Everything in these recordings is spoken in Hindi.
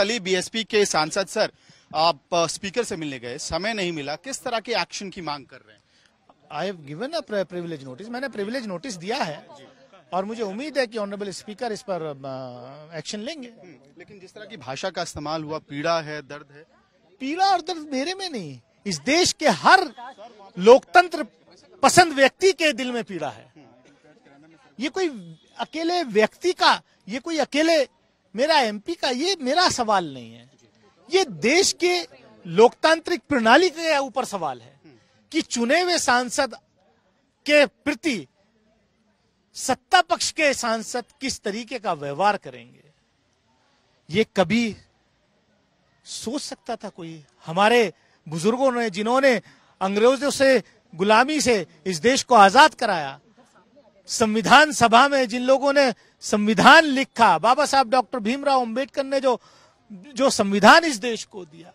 अली बीएसपी के सांसद सर आप स्पीकर से मिलने गए समय नहीं मिला किस तरह के एक्शन की मांग कर रहे हैं I have given a privilege notice मैंने प्रिविलेज नोटिस दिया है और मुझे उम्मीद है कि ऑनरेबल स्पीकर इस पर एक्शन लेंगे हम्म, लेकिन जिस तरह की भाषा का इस्तेमाल हुआ पीड़ा है दर्द है पीड़ा और दर्द मेरे में नहीं इस देश के हर लोकतंत्र पसंद व्यक्ति के दिल में पीड़ा है ये कोई अकेले व्यक्ति का ये कोई अकेले मेरा एमपी का ये मेरा सवाल नहीं है ये देश के लोकतांत्रिक प्रणाली के ऊपर सवाल है कि चुने हुए सांसद के प्रति सत्ता पक्ष के सांसद किस तरीके का व्यवहार करेंगे ये कभी सोच सकता था कोई हमारे बुजुर्गों ने जिन्होंने अंग्रेजों से गुलामी से इस देश को आजाद कराया संविधान सभा में जिन लोगों ने संविधान लिखा बाबा साहब डॉक्टर भीमराव अंबेडकर ने जो जो संविधान इस देश को दिया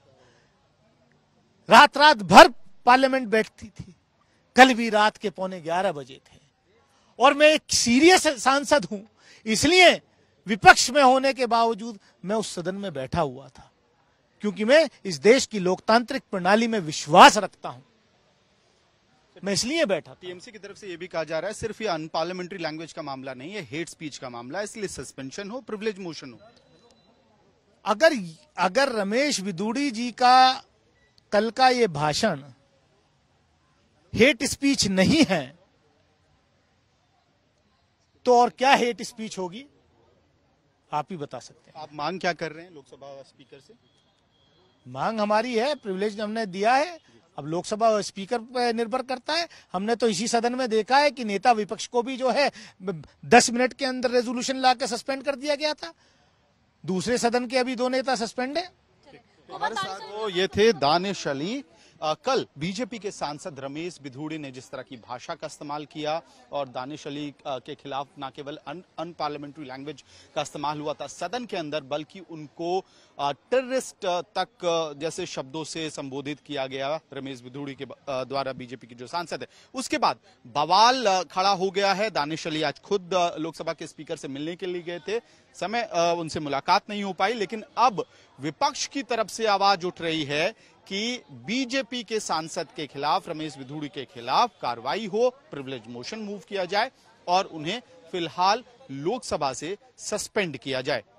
रात रात भर पार्लियामेंट बैठती थी कल भी रात के पौने ग्यारह बजे थे और मैं एक सीरियस सांसद हूं इसलिए विपक्ष में होने के बावजूद मैं उस सदन में बैठा हुआ था क्योंकि मैं इस देश की लोकतांत्रिक प्रणाली में विश्वास रखता हूं मैं इसलिए बैठा टीएमसी की तरफ से ये भी कहा जा रहा है सिर्फ ये अनपार्लियामेंट्री लैंग्वेज का मामला नहीं है हेट स्पीच का मामला है इसलिए सस्पेंशन हो प्रिवलेज मोशन हो अगर अगर रमेश विदुड़ी जी का कल का ये भाषण हेट स्पीच नहीं है तो और क्या हेट स्पीच होगी आप ही बता सकते हैं आप मांग क्या कर रहे हैं लोकसभा स्पीकर से मांग हमारी है प्रिविलेज हमने दिया है अब लोकसभा स्पीकर पर निर्भर करता है हमने तो इसी सदन में देखा है कि नेता विपक्ष को भी जो है दस मिनट के अंदर रेजोल्यूशन ला सस्पेंड कर दिया गया था दूसरे सदन के अभी दो नेता सस्पेंड है हमारे साथ वो ये थे दानिश अली कल बीजेपी के सांसद रमेश बिधूड़ी ने जिस तरह की भाषा का इस्तेमाल किया और दानिश अली के खिलाफ ना केवल अनपार्लियामेंट्री लैंग्वेज का इस्तेमाल हुआ था सदन के अंदर बल्कि उनको टेररिस्ट तक जैसे शब्दों से संबोधित किया गया रमेश बिधूड़ी के द्वारा बीजेपी के जो सांसद है उसके बाद बवाल खड़ा हो गया है दानिश अली आज खुद लोकसभा के स्पीकर से मिलने के लिए गए थे समय उनसे मुलाकात नहीं हो पाई लेकिन अब विपक्ष की तरफ से आवाज उठ रही है कि बीजेपी के सांसद के खिलाफ रमेश विधूड़ी के खिलाफ कार्रवाई हो प्रिवलेज मोशन मूव किया जाए और उन्हें फिलहाल लोकसभा से सस्पेंड किया जाए